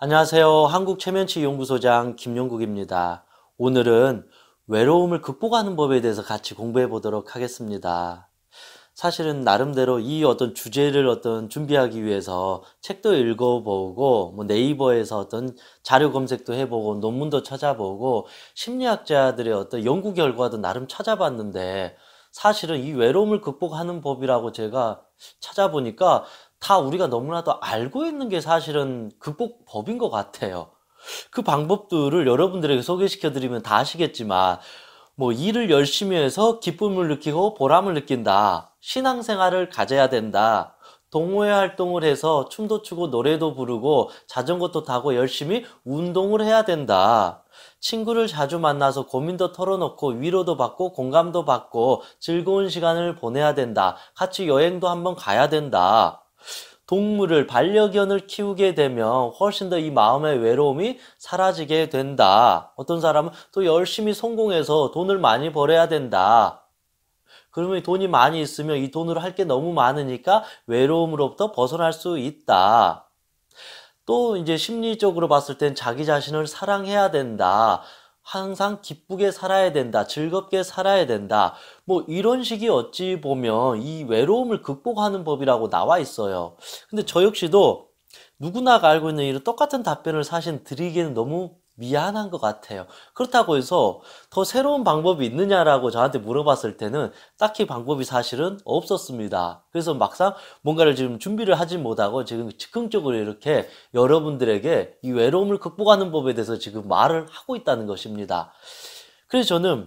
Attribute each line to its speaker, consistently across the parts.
Speaker 1: 안녕하세요. 한국체면치연구소장 김용국입니다. 오늘은 외로움을 극복하는 법에 대해서 같이 공부해 보도록 하겠습니다. 사실은 나름대로 이 어떤 주제를 어떤 준비하기 위해서 책도 읽어보고 뭐 네이버에서 어떤 자료 검색도 해보고 논문도 찾아보고 심리학자들의 어떤 연구 결과도 나름 찾아봤는데 사실은 이 외로움을 극복하는 법이라고 제가 찾아보니까 다 우리가 너무나도 알고 있는 게 사실은 극복법인 것 같아요. 그 방법들을 여러분들에게 소개시켜 드리면 다 아시겠지만 뭐 일을 열심히 해서 기쁨을 느끼고 보람을 느낀다. 신앙생활을 가져야 된다. 동호회 활동을 해서 춤도 추고 노래도 부르고 자전거도 타고 열심히 운동을 해야 된다. 친구를 자주 만나서 고민도 털어놓고 위로도 받고 공감도 받고 즐거운 시간을 보내야 된다. 같이 여행도 한번 가야 된다. 동물을 반려견을 키우게 되면 훨씬 더 이 마음의 외로움이 사라지게 된다. 어떤 사람은 또 열심히 성공해서 돈을 많이 벌어야 된다. 그러면 돈이 많이 있으면 이 돈으로 할 게 너무 많으니까 외로움으로부터 벗어날 수 있다. 또 이제 심리적으로 봤을 땐 자기 자신을 사랑해야 된다. 항상 기쁘게 살아야 된다, 즐겁게 살아야 된다. 뭐 이런 식이 어찌 보면 이 외로움을 극복하는 법이라고 나와 있어요. 근데 저 역시도 누구나 가 알고 있는 이런 똑같은 답변을 사실 드리기에는 너무 미안한 것 같아요. 그렇다고 해서 더 새로운 방법이 있느냐라고 저한테 물어봤을 때는 딱히 방법이 사실은 없었습니다. 그래서 막상 뭔가를 지금 준비를 하지 못하고 지금 즉흥적으로 이렇게 여러분들에게 이 외로움을 극복하는 법에 대해서 지금 말을 하고 있다는 것입니다. 그래서 저는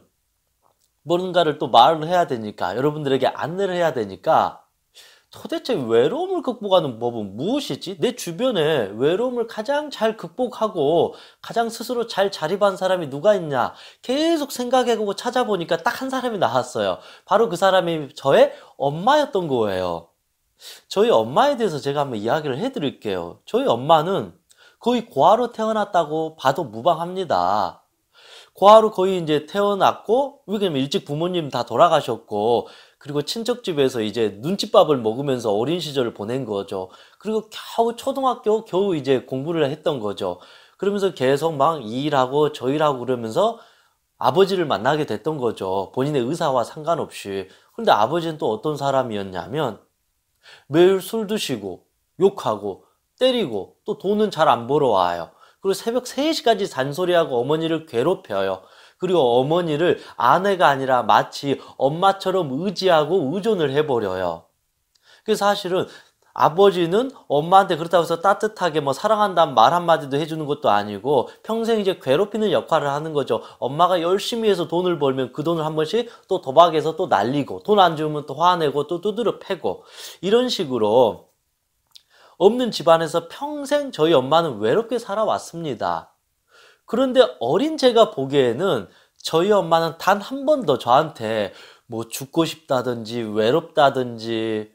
Speaker 1: 뭔가를 또 말을 해야 되니까 여러분들에게 안내를 해야 되니까 도대체 외로움을 극복하는 법은 무엇이지? 내 주변에 외로움을 가장 잘 극복하고 가장 스스로 잘 자립한 사람이 누가 있냐? 계속 생각해보고 찾아보니까 딱 한 사람이 나왔어요. 바로 그 사람이 저의 엄마였던 거예요. 저희 엄마에 대해서 제가 한번 이야기를 해드릴게요. 저희 엄마는 거의 고아로 태어났다고 봐도 무방합니다. 고아로 거의 이제 태어났고, 왜냐면 일찍 부모님 다 돌아가셨고, 그리고 친척집에서 이제 눈칫밥을 먹으면서 어린 시절을 보낸 거죠. 그리고 겨우 초등학교 겨우 이제 공부를 했던 거죠. 그러면서 계속 막 이 일하고 저 일하고 그러면서 아버지를 만나게 됐던 거죠. 본인의 의사와 상관없이. 그런데 아버지는 또 어떤 사람이었냐면 매일 술 드시고 욕하고 때리고 또 돈은 잘 안 벌어와요. 그리고 새벽 3시까지 잔소리하고 어머니를 괴롭혀요. 그리고 어머니를 아내가 아니라 마치 엄마처럼 의지하고 의존을 해버려요. 그 사실은 아버지는 엄마한테 그렇다고 해서 따뜻하게 뭐 사랑한다는 말 한마디도 해주는 것도 아니고 평생 이제 괴롭히는 역할을 하는 거죠. 엄마가 열심히 해서 돈을 벌면 그 돈을 한 번씩 또 도박해서 또 날리고 돈 안 주면 또 화내고 또 두드려 패고 이런 식으로 없는 집안에서 평생 저희 엄마는 외롭게 살아왔습니다. 그런데 어린 제가 보기에는 저희 엄마는 단 한 번도 저한테 뭐 죽고 싶다든지 외롭다든지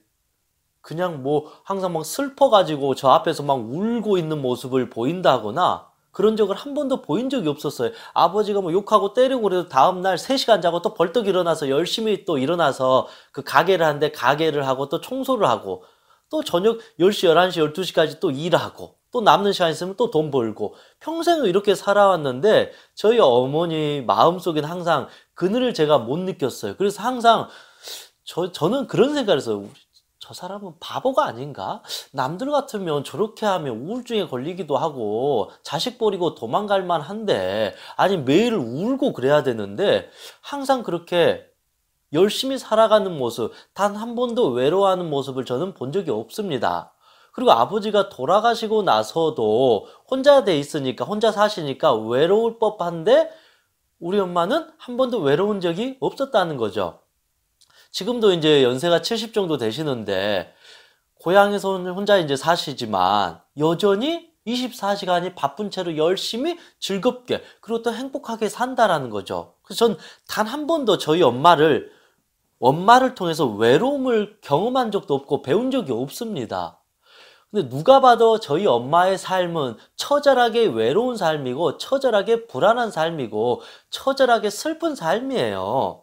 Speaker 1: 그냥 뭐 항상 막 슬퍼가지고 저 앞에서 막 울고 있는 모습을 보인다거나 그런 적을 한 번도 보인 적이 없었어요. 아버지가 뭐 욕하고 때리고 그래도 다음날 3시간 자고 또 벌떡 일어나서 열심히 또 일어나서 그 가게를 하는데 가게를 하고 또 청소를 하고 또 저녁 10시, 11시, 12시까지 또 일하고 또 남는 시간 있으면 또 돈 벌고 평생 을 이렇게 살아왔는데 저희 어머니 마음속엔 항상 그늘을 제가 못 느꼈어요. 그래서 항상 저, 저는 그런 생각을 했어요. 저 사람은 바보가 아닌가? 남들 같으면 저렇게 하면 우울증에 걸리기도 하고 자식 버리고 도망갈 만한데 아니 매일 울고 그래야 되는데 항상 그렇게 열심히 살아가는 모습 단 한 번도 외로워하는 모습을 저는 본 적이 없습니다. 그리고 아버지가 돌아가시고 나서도 혼자 돼 있으니까 혼자 사시니까 외로울 법한데 우리 엄마는 한 번도 외로운 적이 없었다는 거죠. 지금도 이제 연세가 70 정도 되시는데 고향에서 혼자 이제 사시지만 여전히 24시간이 바쁜 채로 열심히 즐겁게 그리고 또 행복하게 산다라는 거죠. 그래서 전단 한 번도 저희 엄마를 엄마를 통해서 외로움을 경험한 적도 없고 배운 적이 없습니다. 근데 누가 봐도 저희 엄마의 삶은 처절하게 외로운 삶이고 처절하게 불안한 삶이고 처절하게 슬픈 삶이에요.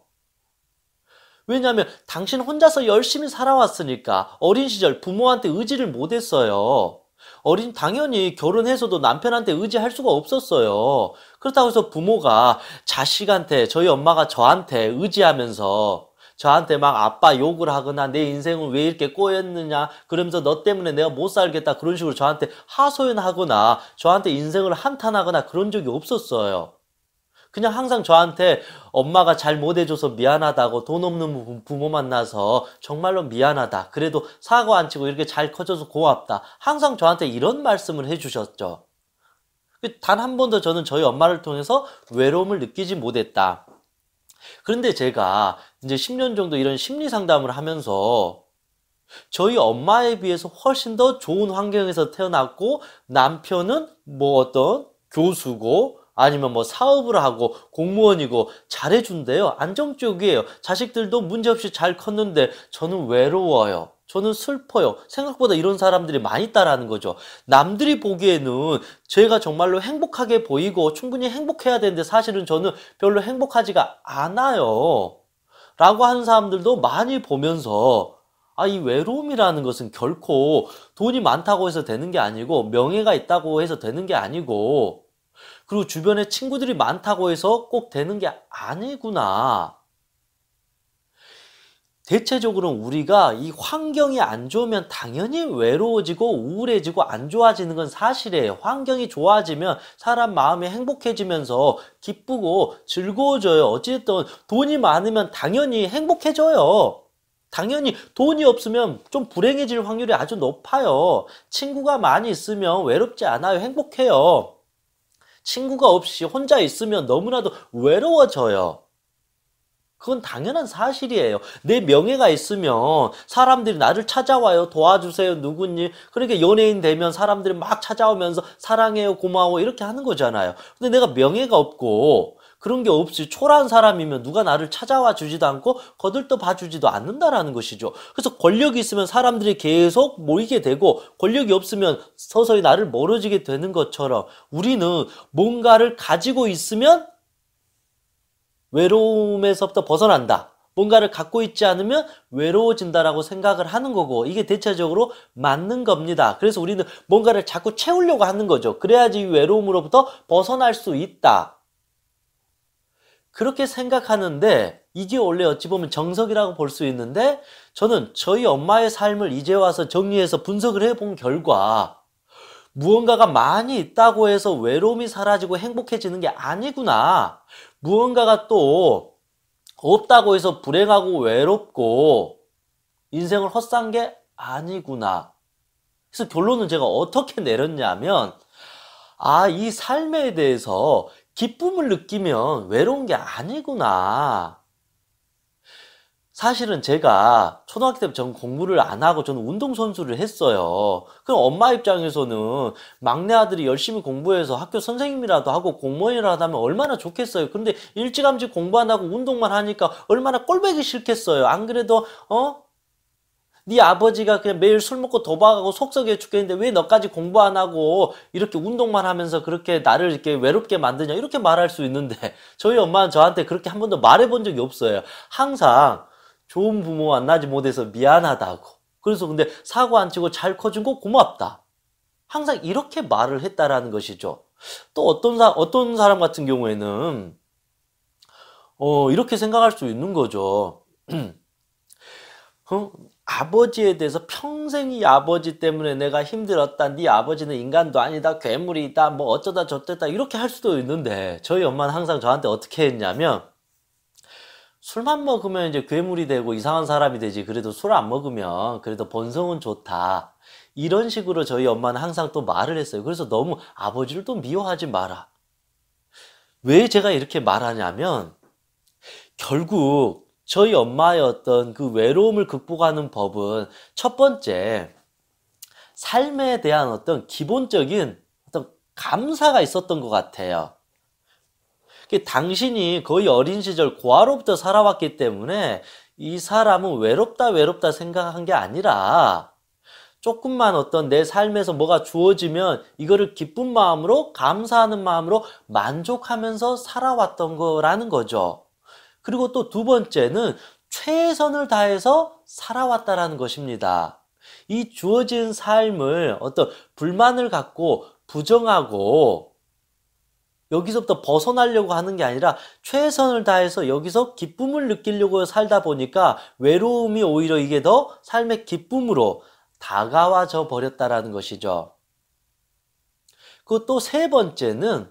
Speaker 1: 왜냐하면 당신 혼자서 열심히 살아왔으니까 어린 시절 부모한테 의지를 못했어요. 어린 당연히 결혼해서도 남편한테 의지할 수가 없었어요. 그렇다고 해서 부모가 자식한테 저희 엄마가 저한테 의지하면서 저한테 막 아빠 욕을 하거나 내 인생은 왜 이렇게 꼬였느냐 그러면서 너 때문에 내가 못 살겠다 그런 식으로 저한테 하소연하거나 저한테 인생을 한탄하거나 그런 적이 없었어요. 그냥 항상 저한테 엄마가 잘 못해줘서 미안하다고 돈 없는 부모 만나서 정말로 미안하다. 그래도 사고 안 치고 이렇게 잘 커져서 고맙다. 항상 저한테 이런 말씀을 해주셨죠. 그 단한 번도 저는 저희 엄마를 통해서 외로움을 느끼지 못했다. 그런데 제가 이제 10년 정도 이런 심리 상담을 하면서 저희 엄마에 비해서 훨씬 더 좋은 환경에서 태어났고 남편은 뭐 어떤 교수고 아니면 뭐 사업을 하고 공무원이고 잘해준대요. 안정적이에요. 자식들도 문제없이 잘 컸는데 저는 외로워요. 저는 슬퍼요. 생각보다 이런 사람들이 많이 있다라는 거죠. 남들이 보기에는 제가 정말로 행복하게 보이고 충분히 행복해야 되는데 사실은 저는 별로 행복하지가 않아요. 라고 하는 사람들도 많이 보면서 아, 이 외로움이라는 것은 결코 돈이 많다고 해서 되는 게 아니고 명예가 있다고 해서 되는 게 아니고 그리고 주변에 친구들이 많다고 해서 꼭 되는 게 아니구나. 대체적으로 우리가 이 환경이 안 좋으면 당연히 외로워지고 우울해지고 안 좋아지는 건 사실이에요. 환경이 좋아지면 사람 마음이 행복해지면서 기쁘고 즐거워져요. 어쨌든 돈이 많으면 당연히 행복해져요. 당연히 돈이 없으면 좀 불행해질 확률이 아주 높아요. 친구가 많이 있으면 외롭지 않아요. 행복해요. 친구가 없이 혼자 있으면 너무나도 외로워져요. 그건 당연한 사실이에요. 내 명예가 있으면 사람들이 나를 찾아와요. 도와주세요. 누구니? 그러니까 연예인 되면 사람들이 막 찾아오면서 사랑해요. 고마워. 이렇게 하는 거잖아요. 근데 내가 명예가 없고 그런 게 없이 초라한 사람이면 누가 나를 찾아와 주지도 않고 거들떠 봐주지도 않는다라는 것이죠. 그래서 권력이 있으면 사람들이 계속 모이게 되고 권력이 없으면 서서히 나를 멀어지게 되는 것처럼 우리는 뭔가를 가지고 있으면 외로움에서부터 벗어난다. 뭔가를 갖고 있지 않으면 외로워진다라고 생각을 하는 거고 이게 대체적으로 맞는 겁니다. 그래서 우리는 뭔가를 자꾸 채우려고 하는 거죠. 그래야지 외로움으로부터 벗어날 수 있다. 그렇게 생각하는데 이게 원래 어찌 보면 정석이라고 볼 수 있는데 저는 저희 엄마의 삶을 이제 와서 정리해서 분석을 해본 결과 무언가가 많이 있다고 해서 외로움이 사라지고 행복해지는 게 아니구나. 무언가가 또 없다고 해서 불행하고 외롭고 인생을 헛산 게 아니구나. 그래서 결론은 제가 어떻게 내렸냐면 아, 이 삶에 대해서 기쁨을 느끼면 외로운 게 아니구나. 사실은 제가 초등학교 때부터 전 공부를 안 하고 저는 운동선수를 했어요. 그럼 엄마 입장에서는 막내 아들이 열심히 공부해서 학교 선생님이라도 하고 공무원이라도 하면 얼마나 좋겠어요. 근데 일찌감치 공부 안 하고 운동만 하니까 얼마나 꼴배기 싫겠어요. 안 그래도, 어? 네 아버지가 그냥 매일 술 먹고 도박하고 속썩여 죽겠는데 왜 너까지 공부 안 하고 이렇게 운동만 하면서 그렇게 나를 이렇게 외롭게 만드냐 이렇게 말할 수 있는데 저희 엄마는 저한테 그렇게 한 번도 말해본 적이 없어요. 항상 좋은 부모 만나지 못해서 미안하다고. 그래서 근데 사고 안 치고 잘 커준 거 고맙다. 항상 이렇게 말을 했다라는 것이죠. 또 어떤 사, 어떤 사람 같은 경우에는 어, 이렇게 생각할 수 있는 거죠. 어? 아버지에 대해서 평생 이 아버지 때문에 내가 힘들었다. 네 아버지는 인간도 아니다. 괴물이다. 뭐 어쩌다 저쩌다 이렇게 할 수도 있는데 저희 엄마는 항상 저한테 어떻게 했냐면 술만 먹으면 이제 괴물이 되고 이상한 사람이 되지. 그래도 술 안 먹으면 그래도 본성은 좋다. 이런 식으로 저희 엄마는 항상 또 말을 했어요. 그래서 너무 아버지를 또 미워하지 마라. 왜 제가 이렇게 말하냐면 결국 저희 엄마의 어떤 그 외로움을 극복하는 법은 첫 번째 삶에 대한 어떤 기본적인 어떤 감사가 있었던 것 같아요. 그 당신이 거의 어린 시절 고아로부터 살아왔기 때문에 이 사람은 외롭다 외롭다 생각한 게 아니라 조금만 어떤 내 삶에서 뭐가 주어지면 이거를 기쁜 마음으로 감사하는 마음으로 만족하면서 살아왔던 거라는 거죠. 그리고 또 두 번째는 최선을 다해서 살아왔다라는 것입니다. 이 주어진 삶을 어떤 불만을 갖고 부정하고 여기서부터 벗어나려고 하는 게 아니라 최선을 다해서 여기서 기쁨을 느끼려고 살다 보니까 외로움이 오히려 이게 더 삶의 기쁨으로 다가와져 버렸다라는 것이죠. 그것도 세 번째는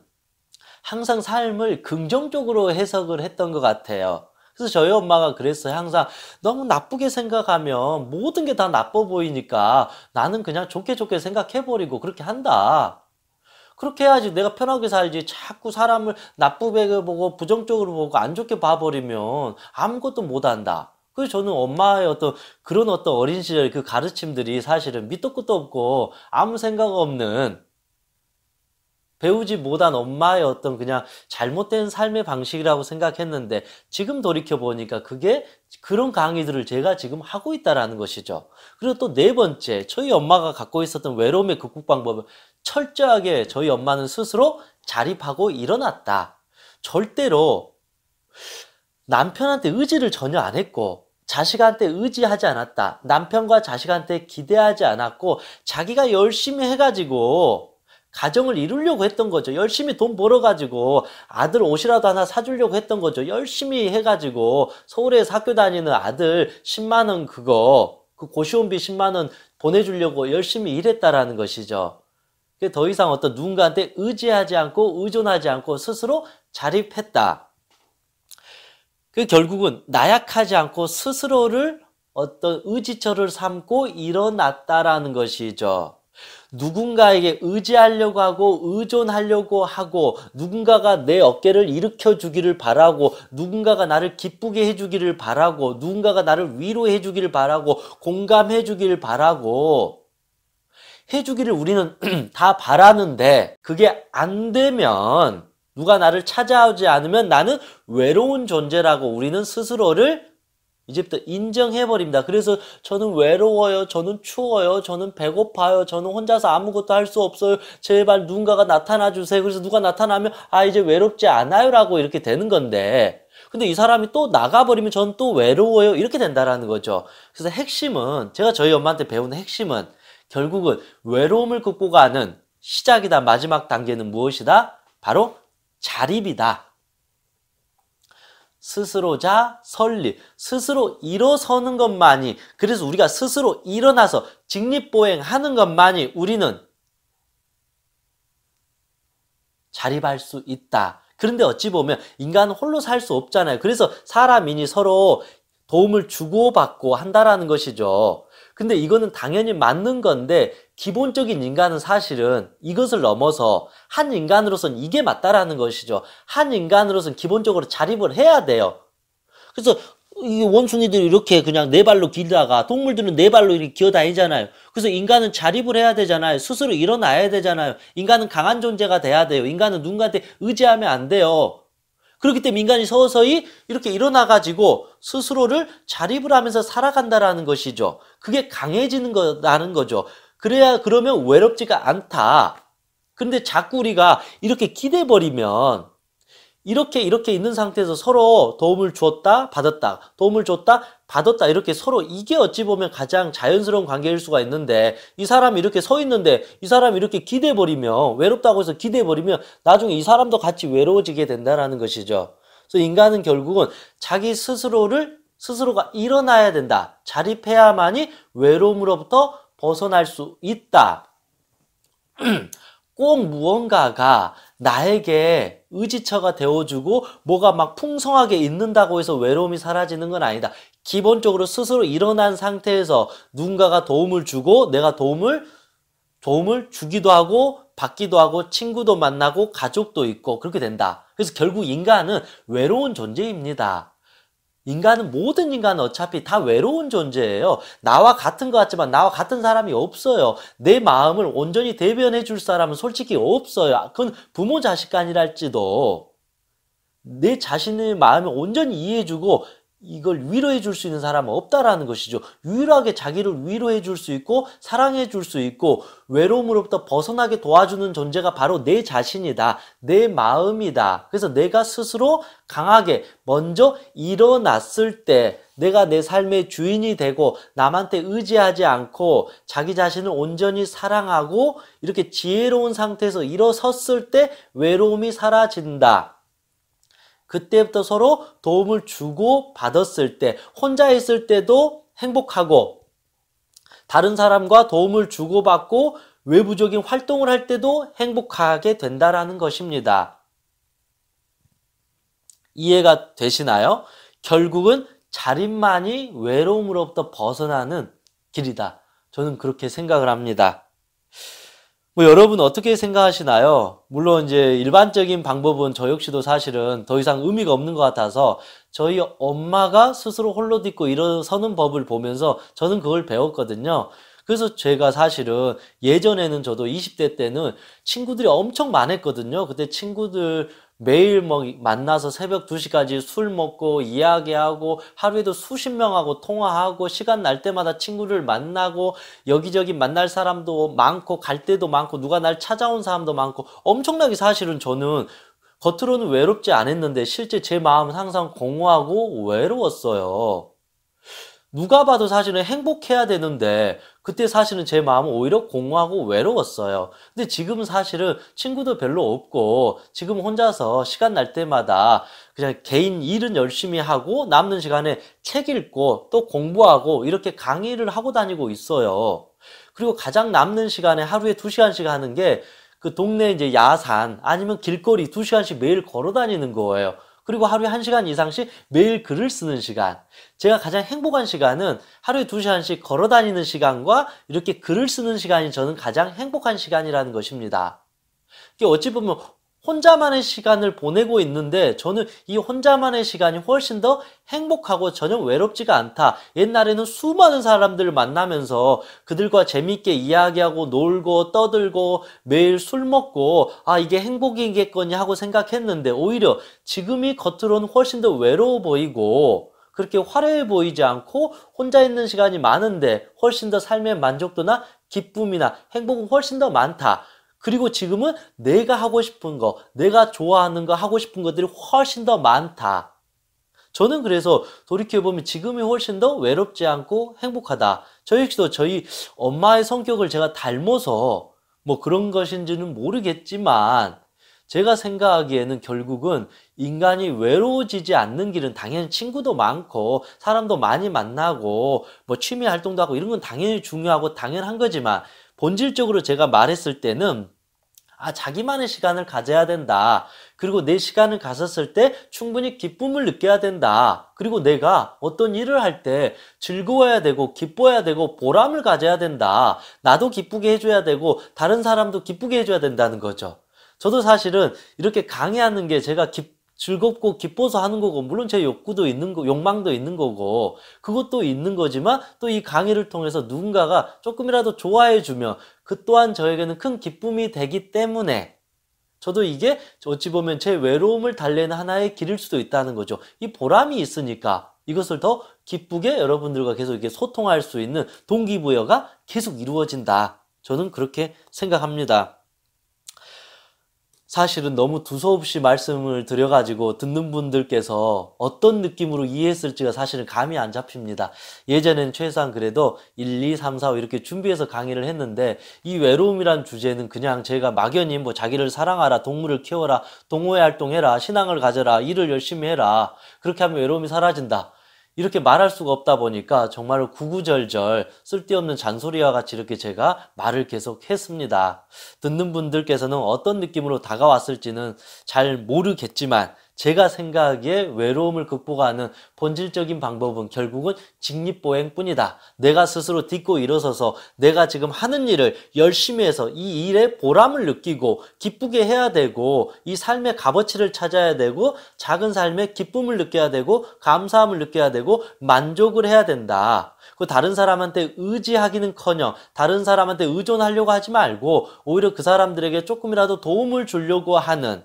Speaker 1: 항상 삶을 긍정적으로 해석을 했던 것 같아요. 그래서 저희 엄마가 그랬어요. 항상 너무 나쁘게 생각하면 모든 게 다 나빠 보이니까 나는 그냥 좋게 좋게 생각해버리고 그렇게 한다. 그렇게 해야지 내가 편하게 살지 자꾸 사람을 나쁘게 보고 부정적으로 보고 안 좋게 봐버리면 아무것도 못한다. 그래서 저는 엄마의 어떤 그런 어떤 어린 시절 그 가르침들이 사실은 밑도 끝도 없고 아무 생각 없는 배우지 못한 엄마의 어떤 그냥 잘못된 삶의 방식이라고 생각했는데 지금 돌이켜 보니까 그게 그런 강의들을 제가 지금 하고 있다라는 것이죠. 그리고 또 네 번째, 저희 엄마가 갖고 있었던 외로움의 극복 방법은 철저하게 저희 엄마는 스스로 자립하고 일어났다. 절대로 남편한테 의지를 전혀 안 했고 자식한테 의지하지 않았다. 남편과 자식한테 기대하지 않았고 자기가 열심히 해가지고 가정을 이루려고 했던 거죠. 열심히 돈 벌어가지고 아들 옷이라도 하나 사주려고 했던 거죠. 열심히 해가지고 서울에서 학교 다니는 아들 10만원 그거, 그 고시원비 10만원 보내주려고 열심히 일했다라는 것이죠. 더 이상 어떤 누군가한테 의지하지 않고 의존하지 않고 스스로 자립했다. 그 결국은 나약하지 않고 스스로를 어떤 의지처를 삼고 일어났다라는 것이죠. 누군가에게 의지하려고 하고 의존하려고 하고 누군가가 내 어깨를 일으켜 주기를 바라고 누군가가 나를 기쁘게 해 주기를 바라고 누군가가 나를 위로해 주기를 바라고 공감해 주기를 바라고 해주기를 우리는 다 바라는데 그게 안 되면 누가 나를 찾아오지 않으면 나는 외로운 존재라고 우리는 스스로를 이제부터 인정해버립니다. 그래서 저는 외로워요. 저는 추워요. 저는 배고파요. 저는 혼자서 아무것도 할 수 없어요. 제발 누군가가 나타나 주세요. 그래서 누가 나타나면 아 이제 외롭지 않아요 라고 이렇게 되는 건데 근데 이 사람이 또 나가버리면 전 또 외로워요. 이렇게 된다라는 거죠. 그래서 핵심은 제가 저희 엄마한테 배운 핵심은 결국은 외로움을 극복하는 시작이다. 마지막 단계는 무엇이다? 바로 자립이다. 스스로자 설립, 스스로 일어서는 것만이, 그래서 우리가 스스로 일어나서 직립보행하는 것만이 우리는 자립할 수 있다. 그런데 어찌 보면 인간은 홀로 살 수 없잖아요. 그래서 사람이니 서로 도움을 주고받고 한다라는 것이죠. 근데 이거는 당연히 맞는 건데 기본적인 인간은 사실은 이것을 넘어서 한 인간으로서는 이게 맞다라는 것이죠. 한 인간으로서는 기본적으로 자립을 해야 돼요. 그래서 이 원숭이들이 이렇게 그냥 네 발로 길다가 동물들은 네 발로 이렇게 기어다니잖아요. 그래서 인간은 자립을 해야 되잖아요. 스스로 일어나야 되잖아요. 인간은 강한 존재가 돼야 돼요. 인간은 누군가한테 의지하면 안 돼요. 그렇기 때문에 인간이 서서히 이렇게 일어나가지고 스스로를 자립을 하면서 살아간다라는 것이죠. 그게 강해지는 거라는 거죠. 그래야 그러면 외롭지가 않다. 근데 자꾸 우리가 이렇게 기대버리면 이렇게 이렇게 있는 상태에서 서로 도움을 주었다 받았다 도움을 줬다 받았다 이렇게 서로 이게 어찌 보면 가장 자연스러운 관계일 수가 있는데 이 사람이 이렇게 서 있는데 이 사람이 이렇게 기대 버리면 외롭다고 해서 기대 버리면 나중에 이 사람도 같이 외로워지게 된다라는 것이죠. 그래서 인간은 결국은 자기 스스로를 스스로가 일어나야 된다. 자립해야만이 외로움으로부터 벗어날 수 있다. 꼭 무언가가 나에게 의지처가 되어주고 뭐가 막 풍성하게 있는다고 해서 외로움이 사라지는 건 아니다. 기본적으로 스스로 일어난 상태에서 누군가가 도움을 주고 내가 도움을 도움을 주기도 하고 받기도 하고 친구도 만나고 가족도 있고 그렇게 된다. 그래서 결국 인간은 외로운 존재입니다. 인간은 모든 인간은 어차피 다 외로운 존재예요. 나와 같은 것 같지만 나와 같은 사람이 없어요. 내 마음을 온전히 대변해 줄 사람은 솔직히 없어요. 그건 부모 자식 간이랄지도 내 자신의 마음을 온전히 이해해 주고 이걸 위로해 줄 수 있는 사람은 없다라는 것이죠. 유일하게 자기를 위로해 줄 수 있고 사랑해 줄 수 있고 외로움으로부터 벗어나게 도와주는 존재가 바로 내 자신이다. 내 마음이다. 그래서 내가 스스로 강하게 먼저 일어났을 때 내가 내 삶의 주인이 되고 남한테 의지하지 않고 자기 자신을 온전히 사랑하고 이렇게 지혜로운 상태에서 일어섰을 때 외로움이 사라진다. 그때부터 서로 도움을 주고 받았을 때 혼자 있을 때도 행복하고 다른 사람과 도움을 주고받고 외부적인 활동을 할 때도 행복하게 된다라는 것입니다. 이해가 되시나요? 결국은 자립만이 외로움으로부터 벗어나는 길이다. 저는 그렇게 생각을 합니다. 뭐 여러분 어떻게 생각하시나요? 물론 이제 일반적인 방법은 저 역시도 사실은 더 이상 의미가 없는 것 같아서 저희 엄마가 스스로 홀로 딛고 일어서는 법을 보면서 저는 그걸 배웠거든요. 그래서 제가 사실은 예전에는 저도 20대 때는 친구들이 엄청 많았거든요. 그때 친구들 매일 뭐 만나서 새벽 2시까지 술 먹고 이야기하고 하루에도 수십 명하고 통화하고 시간 날 때마다 친구를 만나고 여기저기 만날 사람도 많고 갈 때도 많고 누가 날 찾아온 사람도 많고 엄청나게 사실은 저는 겉으로는 외롭지 않았는데 실제 제 마음은 항상 공허하고 외로웠어요. 누가 봐도 사실은 행복해야 되는데 그때 사실은 제 마음은 오히려 공허하고 외로웠어요. 근데 지금 사실은 친구도 별로 없고 지금 혼자서 시간 날 때마다 그냥 개인 일은 열심히 하고 남는 시간에 책 읽고 또 공부하고 이렇게 강의를 하고 다니고 있어요. 그리고 가장 남는 시간에 하루에 두시간씩 하는 게 그 동네 이제 야산 아니면 길거리 두시간씩 매일 걸어 다니는 거예요. 그리고 하루에 1시간 이상씩 매일 글을 쓰는 시간. 제가 가장 행복한 시간은 하루에 2시간씩 걸어 다니는 시간과 이렇게 글을 쓰는 시간이 저는 가장 행복한 시간이라는 것입니다. 어찌 보면 혼자만의 시간을 보내고 있는데 저는 이 혼자만의 시간이 훨씬 더 행복하고 전혀 외롭지가 않다. 옛날에는 수많은 사람들을 만나면서 그들과 재미있게 이야기하고 놀고 떠들고 매일 술 먹고 아 이게 행복이겠거니 하고 생각했는데 오히려 지금이 겉으로는 훨씬 더 외로워 보이고 그렇게 화려해 보이지 않고 혼자 있는 시간이 많은데 훨씬 더 삶의 만족도나 기쁨이나 행복은 훨씬 더 많다. 그리고 지금은 내가 하고 싶은 거, 내가 좋아하는 거, 하고 싶은 것들이 훨씬 더 많다. 저는 그래서 돌이켜보면 지금이 훨씬 더 외롭지 않고 행복하다. 저 역시도 저희 엄마의 성격을 제가 닮아서 뭐 그런 것인지는 모르겠지만 제가 생각하기에는 결국은 인간이 외로워지지 않는 길은 당연히 친구도 많고 사람도 많이 만나고 뭐 취미 활동도 하고 이런 건 당연히 중요하고 당연한 거지만 본질적으로 제가 말했을 때는 아, 자기만의 시간을 가져야 된다. 그리고 내 시간을 가졌을 때 충분히 기쁨을 느껴야 된다. 그리고 내가 어떤 일을 할 때 즐거워야 되고 기뻐야 되고 보람을 가져야 된다. 나도 기쁘게 해줘야 되고 다른 사람도 기쁘게 해줘야 된다는 거죠. 저도 사실은 이렇게 강의하는 게 제가 기쁘게 즐겁고 기뻐서 하는 거고 물론 제 욕구도 있는 거 욕망도 있는 거고 그것도 있는 거지만 또 이 강의를 통해서 누군가가 조금이라도 좋아해 주면 그 또한 저에게는 큰 기쁨이 되기 때문에 저도 이게 어찌 보면 제 외로움을 달래는 하나의 길일 수도 있다는 거죠. 이 보람이 있으니까 이것을 더 기쁘게 여러분들과 계속 이렇게 소통할 수 있는 동기부여가 계속 이루어진다. 저는 그렇게 생각합니다. 사실은 너무 두서없이 말씀을 드려가지고 듣는 분들께서 어떤 느낌으로 이해했을지가 사실은 감이 안 잡힙니다. 예전엔 최소한 그래도 1, 2, 3, 4 5 이렇게 준비해서 강의를 했는데 이 외로움이란 주제는 그냥 제가 막연히 뭐 자기를 사랑하라, 동물을 키워라, 동호회 활동해라, 신앙을 가져라, 일을 열심히 해라. 그렇게 하면 외로움이 사라진다. 이렇게 말할 수가 없다 보니까 정말로 구구절절 쓸데없는 잔소리와 같이 이렇게 제가 말을 계속 했습니다. 듣는 분들께서는 어떤 느낌으로 다가왔을지는 잘 모르겠지만 제가 생각하기에 외로움을 극복하는 본질적인 방법은 결국은 직립보행뿐이다. 내가 스스로 딛고 일어서서 내가 지금 하는 일을 열심히 해서 이 일에 보람을 느끼고 기쁘게 해야 되고 이 삶의 값어치를 찾아야 되고 작은 삶의 기쁨을 느껴야 되고 감사함을 느껴야 되고 만족을 해야 된다. 그 다른 사람한테 의지하기는커녕 다른 사람한테 의존하려고 하지 말고 오히려 그 사람들에게 조금이라도 도움을 주려고 하는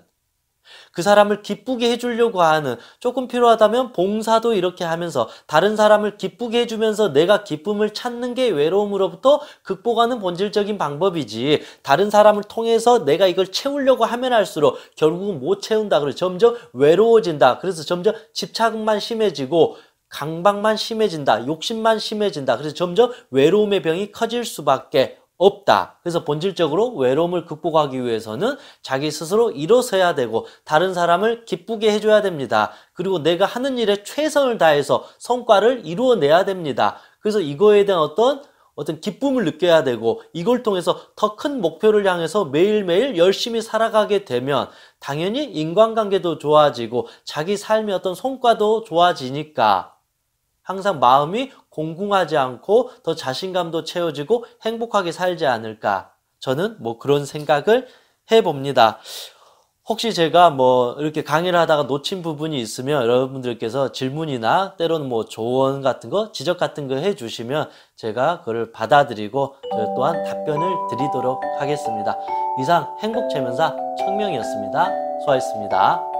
Speaker 1: 그 사람을 기쁘게 해주려고 하는 조금 필요하다면 봉사도 이렇게 하면서 다른 사람을 기쁘게 해주면서 내가 기쁨을 찾는 게 외로움으로부터 극복하는 본질적인 방법이지 다른 사람을 통해서 내가 이걸 채우려고 하면 할수록 결국은 못 채운다 그래서 점점 외로워진다 그래서 점점 집착만 심해지고 강박만 심해진다 욕심만 심해진다 그래서 점점 외로움의 병이 커질 수밖에 없다. 그래서 본질적으로 외로움을 극복하기 위해서는 자기 스스로 일어서야 되고 다른 사람을 기쁘게 해줘야 됩니다. 그리고 내가 하는 일에 최선을 다해서 성과를 이루어내야 됩니다. 그래서 이거에 대한 어떤 어떤 기쁨을 느껴야 되고 이걸 통해서 더 큰 목표를 향해서 매일매일 열심히 살아가게 되면 당연히 인간관계도 좋아지고 자기 삶의 어떤 성과도 좋아지니까 항상 마음이 공공하지 않고 더 자신감도 채워지고 행복하게 살지 않을까. 저는 뭐 그런 생각을 해봅니다. 혹시 제가 뭐 이렇게 강의를 하다가 놓친 부분이 있으면 여러분들께서 질문이나 때로는 뭐 조언 같은 거, 지적 같은 거 해주시면 제가 그걸 받아들이고 저 그 또한 답변을 드리도록 하겠습니다. 이상 행복체면사 청명이었습니다. 수고하셨습니다.